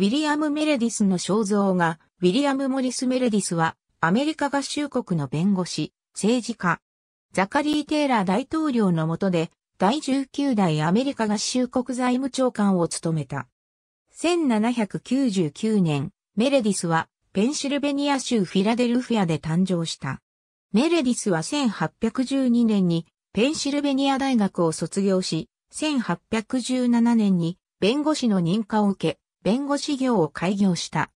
ウィリアム・メレディスの肖像画、ウィリアム・モリス・メレディスは、アメリカ合衆国の弁護士、政治家、ザカリー・テイラー大統領の下で、第19代アメリカ合衆国財務長官を務めた。1799年、メレディスは、ペンシルベニア州フィラデルフィアで誕生した。メレディスは1812年に、ペンシルベニア大学を卒業し、1817年に弁護士の認可を受け、弁護士業を開業した。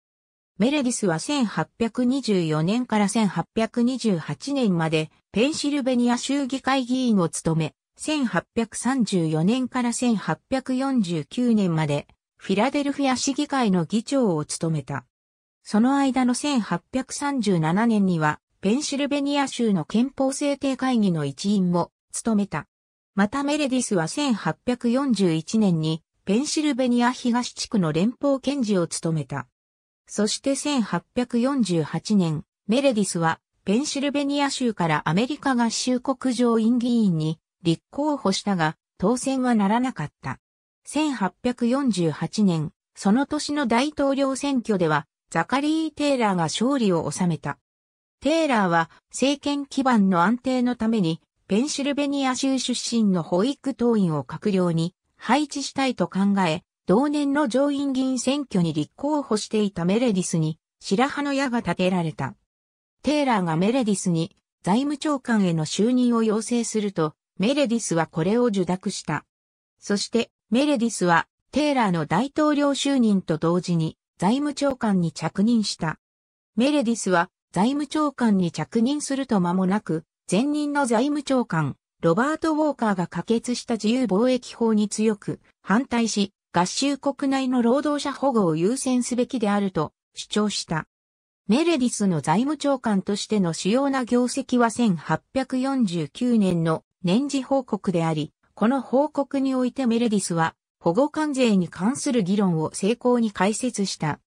メレディスは1824年から1828年までペンシルベニア州議会議員を務め、1834年から1849年までフィラデルフィア市議会の議長を務めた。その間の1837年にはペンシルベニア州の憲法制定会議の一員も務めた。またメレディスは1841年にペンシルベニア東地区の連邦検事を務めた。そして1848年、メレディスは、ペンシルベニア州からアメリカ合衆国上院議員に立候補したが、当選はならなかった。1848年、その年の大統領選挙では、ザカリー・テイラーが勝利を収めた。テイラーは政権基盤の安定のために、ペンシルベニア州出身の保育党員を閣僚に配置したいと考え、同年の上院議員選挙に立候補していたメレディスに白羽の矢が立てられた。テイラーがメレディスに財務長官への就任を要請すると、メレディスはこれを受諾した。そしてメレディスはテイラーの大統領就任と同時に財務長官に着任した。メレディスは財務長官に着任すると間もなく、前任の財務長官、ロバート・ウォーカーが可決した自由貿易法に強く反対し、合衆国内の労働者保護を優先すべきであると主張した。メレディスの財務長官としての主要な業績は1849年の年次報告であり、この報告においてメレディスは保護関税に関する議論を成功に解説した。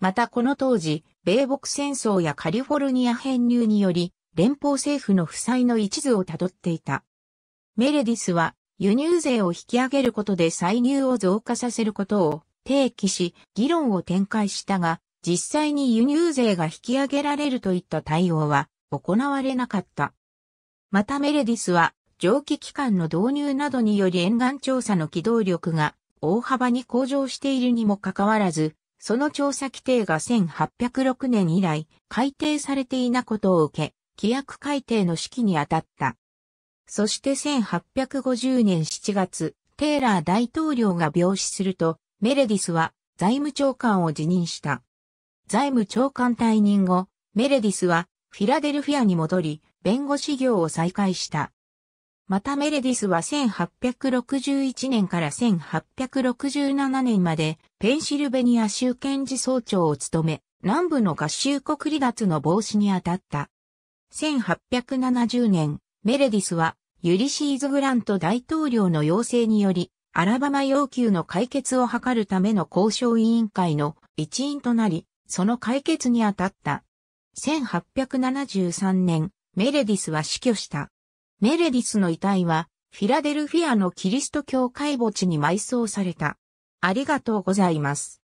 またこの当時、米国戦争やカリフォルニア編入により、連邦政府の負債の一途をたどっていた。メレディスは輸入税を引き上げることで歳入を増加させることを提起し、議論を展開したが、実際に輸入税が引き上げられるといった対応は行われなかった。またメレディスは蒸気機関の導入などにより沿岸調査の機動力が大幅に向上しているにもかかわらず、その調査規定が1806年以来改定されていなことを受け、規約改定の指揮に当たった。そして1850年7月、テーラー大統領が病死すると、メレディスは財務長官を辞任した。財務長官退任後、メレディスはフィラデルフィアに戻り、弁護士業を再開した。またメレディスは1861年から1867年までペンシルベニア州検事総長を務め、南部の合衆国離脱の防止に当たった。1870年、メレディスは、ユリシーズ・グラント大統領の要請により、アラバマ要求の解決を図るための交渉委員会の一員となり、その解決に当たった。1873年、メレディスは死去した。メレディスの遺体は、フィラデルフィアのキリスト教会墓地に埋葬された。ありがとうございます。